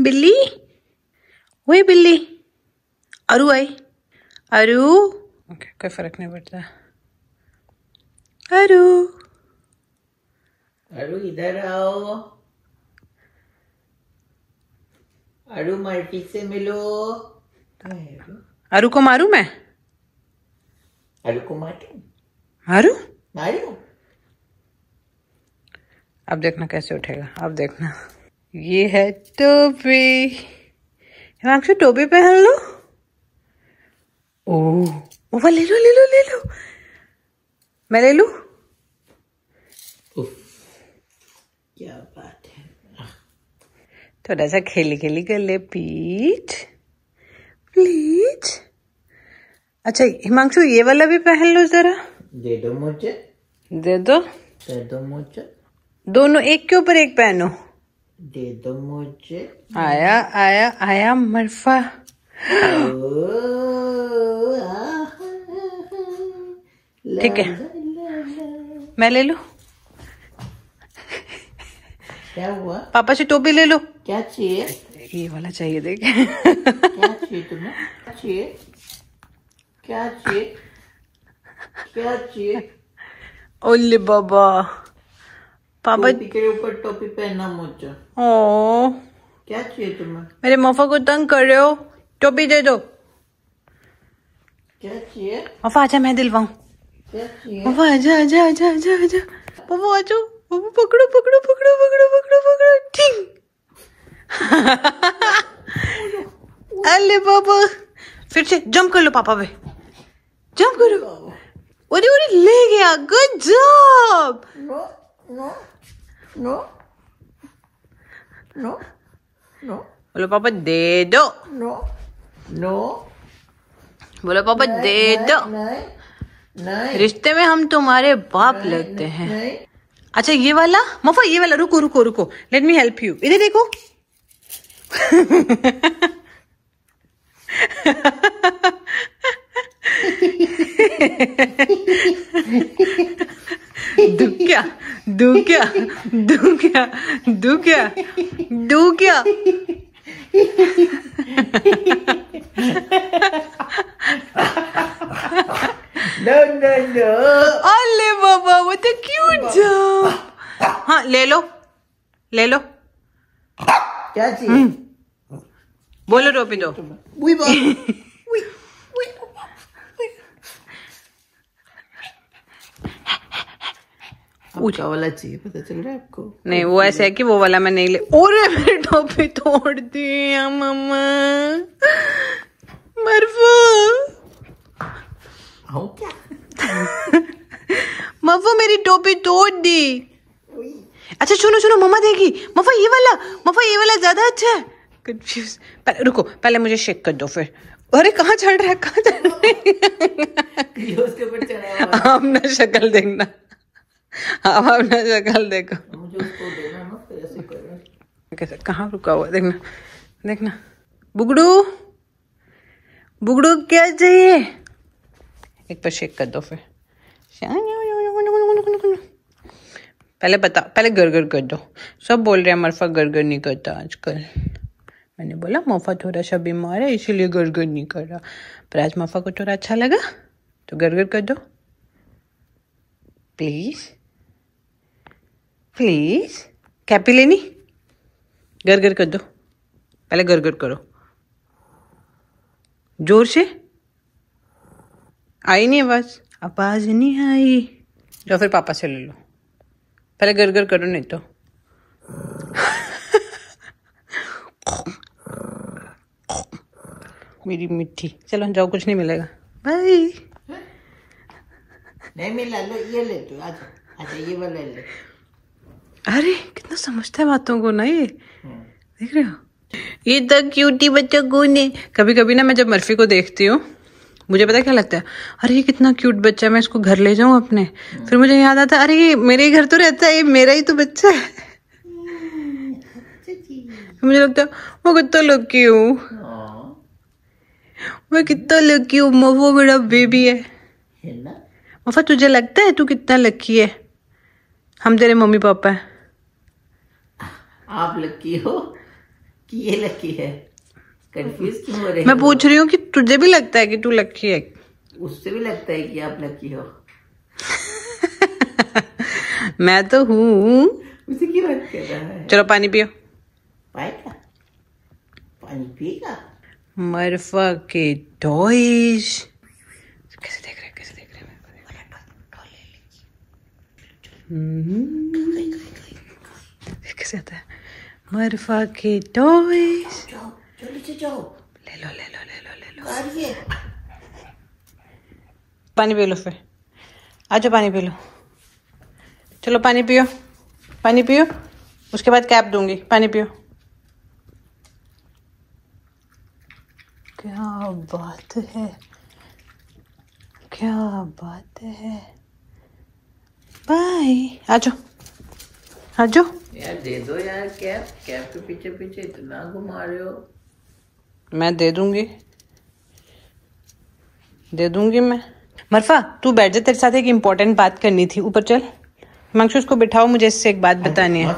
बिल्ली वही बिल्ली अरु आई अरु okay, कोई फर्क नहीं पड़ता अरु अरु इधर आओ अरु मर्फी से मिलो अरु को मारू मैं अरु को मारू मारू मारू अब देखना कैसे उठेगा अब देखना ये है टोपी हिमांशु टोपी पहन लो ओ ले लो ले लो ले लो मैं ले लू क्या बात है थोड़ा सा खेली खेली कर ले पीठ प्लीज अच्छा हिमांशु ये वाला भी पहन लो जरा दे दो मुझे दे दो दे दो मुझे दोनों एक के ऊपर एक पहनो दे दो मुझे आया आया आया मरफा ठीक है मैं ले लू क्या हुआ पापा से टोपी ले लो क्या चाहिए ये वाला चाहिए देख क्या चाहिए तुम्हें क्या चाहिए क्या चाहिए क्या चाहिए ओले बाबा पापा टोपी के ऊपर टोपी पहनना मोचा ओ क्या चाहिए तुम्हें मेरे मफा को तंग कर रहे हो टोपी दे दो क्या चाहिए मफा आजा मैं दिलवाऊं मफा आजा आजा आजा आजा आजा पापा आजो पापा पकड़ो पकड़ो पकड़ो पकड़ो पकड़ो पकड़ो ठीक अल्ले पापा फिर से जंप कर लो पापा पे जंप करो अरे अरे ले गया good job No. No. No. No. Bolo papa dedo. No. No. बोलो पापा नहीं, dedo. नहीं, दो नहीं। रिश्ते में हम तुम्हारे बाप नहीं, लगते नहीं, हैं नहीं। अच्छा ये वाला मफा ये वाला रुको रुको रुको लेट मी हेल्प यू इधर देखो दुख क्या दू क्या दू क्या दू क्या दू क्या no, no, no. अरे बाबा वो तो क्यूट job हाँ ले लो ले लो क्या चीज़ हम्म। बोलो रोपी दो ऊंचा वाला चाहिए पता चल रहा है आपको नहीं वो ऐसे है कि वो वाला मैं नहीं ले और मेरे टोपे तोड़ दी मम्मा मरफू मेरी टोपी तोड़ दी अच्छा सुनो सुनो मम्मा देगी मफा ये वाला मफा ये वाला ज्यादा अच्छा है कंफ्यूज पहले रुको पहले मुझे शेक कर दो फिर अरे कहाँ चढ़ रहा है कहाँ चढ़ रहा है ना शक्ल देखना अब अपना शक्ल देखो कहा कहाँ रुका हुआ देखना देखना बुगड़ू बुगड़ू क्या चाहिए एक पर शेक कर दो फिर पहले बता पहले गर कर दो सब बोल रहे हैं मरफा गर नहीं करता आजकल मैंने बोला मोफा थोड़ा सा बीमार है इसीलिए गर नहीं कर रहा पर आज मोफा को थोड़ा अच्छा लगा तो गर कर दो प्लीज़ प्लीज़ कैपी लेनी गर गर कर दो पहले गर गर करो जोर से आई नहीं आवाज़ आवाज़ नहीं आई जो फिर पापा से ले लो पहले गर गर करो नहीं तो मेरी मिट्टी चलो जाओ कुछ नहीं मिलेगा बाय नहीं मिला लो ये ले तो आज अच्छा ये वाला ले अरे कितना समझता है बातों को ना ये हाँ। देख रहे हो ये तो क्यूटी बच्चा कौन कभी कभी ना मैं जब मर्फी को देखती हूँ मुझे पता क्या लगता है अरे ये कितना क्यूट बच्चा है मैं इसको घर ले जाऊँ अपने हाँ। फिर मुझे याद आता है अरे ये मेरे ही घर तो रहता है ये मेरा ही तो बच्चा है हम्म, मुझे लगता है वो कितना लकी हूँ मैं कितना लकी हूँ हाँ। वो मेरा बेबी है मफा तुझे लगता है तू कितना लकी है हम तेरे मम्मी पापा है आप लकी हो कि ये लकी है कंफ्यूज क्यों हो रहे मैं पूछ रही हूँ कि तुझे भी लगता है कि तू लकी है उससे भी लगता है कि आप लकी हो मैं तो हूँ उसे की बात रहा है चलो पानी पियो पाएगा पानी पिएगा मरफा के टॉयज कैसे देख रहे कैसे देख रहे हैं कैसे आता है Motherfucking toys. पानी पी लो फिर आ जाओ पानी पी लो चलो पानी पियो पानी पियो उसके बाद कैप दूंगी पानी पियो क्या बात है क्या बात है बाय आ जाओ यार दे दो यार कैप कैप के पीछे पीछे इतना घुमा रहे हो मैं दे दूंगी दे दूंगी मैं मरफा तू बैठ जा तेरे साथ एक इम्पोर्टेंट बात करनी थी ऊपर चल मंगशूस उसको बिठाओ मुझे इससे एक बात बतानी है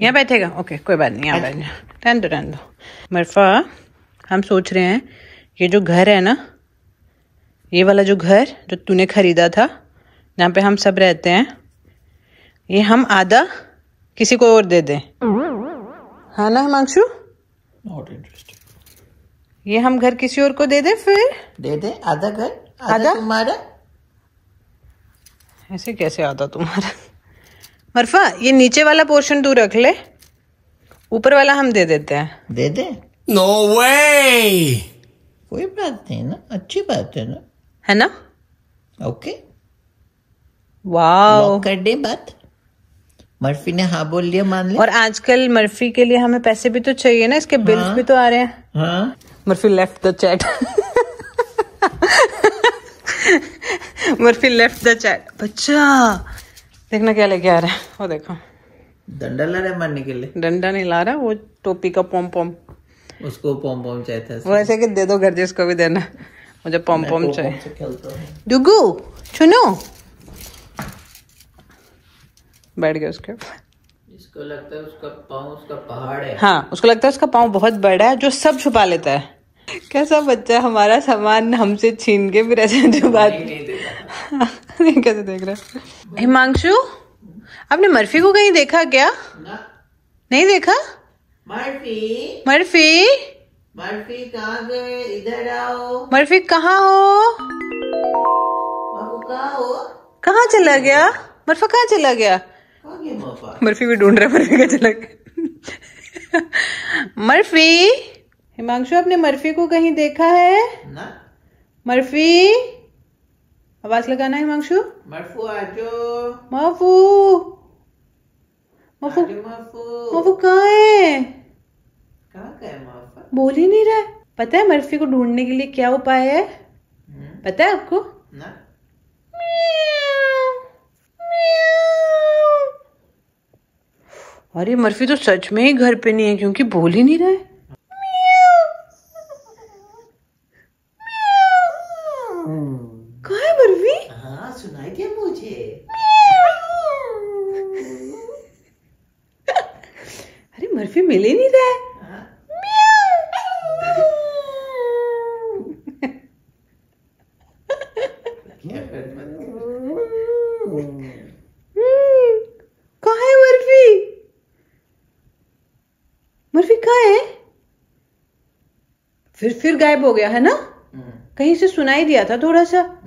यहाँ बैठेगा ओके कोई बात नहीं यहाँ बैठ रहने रहने दो मरफा हम सोच रहे हैं ये जो घर है ना ये वाला जो घर जो तूने खरीदा था जहाँ पे हम सब रहते हैं ये हम आधा किसी को और दे दें हाँ ना हिमांशु ये हम घर किसी और को दे दें फिर दे दें आधा घर आधा, तुम्हारा ऐसे कैसे आधा तुम्हारा मरफा ये नीचे वाला पोर्शन तू रख ले ऊपर वाला हम दे देते हैं दे दे नो no वे कोई बात नहीं ना अच्छी बात है ना है ना ओके वाह कर दे बात मर्फी ने हाँ बोल लिया मान लिया और आजकल मर्फी के लिए हमें पैसे भी तो चाहिए ना इसके बिल्स हाँ? भी तो आ रहे हैं हाँ? Murphy left the chat Murphy left the chat बच्चा देखना क्या लेके आ रहा है वो देखो डंडा ला रहा है मारने के लिए डंडा नहीं ला रहा वो टोपी का पॉम पॉम उसको पॉम पॉम चाहिए वो ऐसे कि दे दो घर जिसको भी देना मुझे पॉम पॉम चाहिए डुगू सुनो बैठ गया उसके लगता है उसका पाँव उसका पहाड़ है हाँ उसको लगता है उसका पाँव बहुत बड़ा है जो सब छुपा लेता है कैसा बच्चा हमारा सामान हमसे छीन के फिर ऐसे जो बात नहीं कैसे देख रहा हिमांशु आपने मर्फी को कहीं देखा क्या ना? नहीं देखा मर्फी मर्फी मर्फी गए इधर आओ मर्फी कहाँ हो कहाँ हो कहाँ चला गया मर्फा कहाँ चला गया मर्फी भी ढूंढ रहा है मर्फी का झलक मर्फी हिमांशु आपने मर्फी को कहीं देखा है ना मर्फी आवाज लगाना है हिमांशु मर्फू आजो मफू मफू मफू कहा है कहाँ बोल ही नहीं रहा पता है मर्फी को ढूंढने के लिए क्या उपाय है हम्म। पता है आपको ना म्याँ, म्याँ। अरे मर्फी तो सच में ही घर पे नहीं है क्योंकि बोल ही नहीं रहे हाँ, अरे मर्फी मिले नहीं फिर फिर गायब हो गया है ना हम्म। कहीं से सुनाई दिया था थोड़ा सा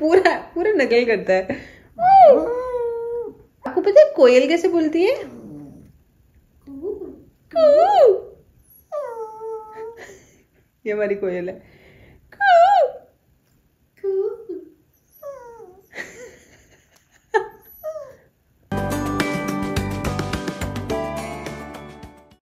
पूरा पूरा नकल करता है आपको पता है कोयल कैसे बोलती है ये हमारी कोयल है